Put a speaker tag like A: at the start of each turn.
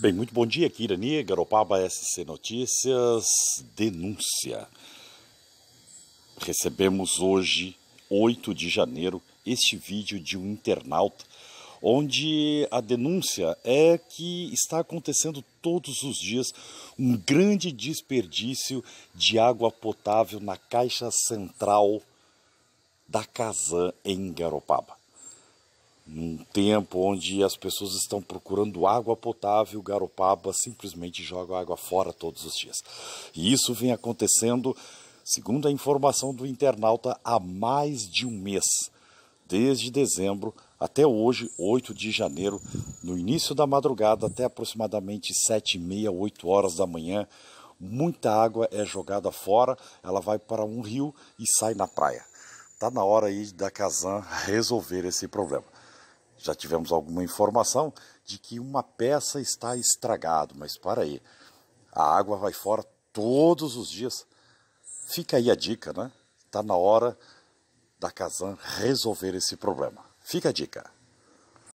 A: Bem, muito bom dia, Kirani, Garopaba SC Notícias, denúncia. Recebemos hoje, 8 de janeiro, este vídeo de um internauta, onde a denúncia é que está acontecendo todos os dias um grande desperdício de água potável na caixa central da Casan em Garopaba num tempo onde as pessoas estão procurando água potável, Garopaba simplesmente joga água fora todos os dias. E isso vem acontecendo, segundo a informação do internauta, há mais de um mês, desde dezembro até hoje, 8 de janeiro, no início da madrugada até aproximadamente 7 e meia, 8 horas da manhã, muita água é jogada fora, ela vai para um rio e sai na praia. Está na hora aí da Casan resolver esse problema. Já tivemos alguma informação de que uma peça está estragada, mas para aí, a água vai fora todos os dias. Fica aí a dica, né? Está na hora da Casan resolver esse problema. Fica a dica.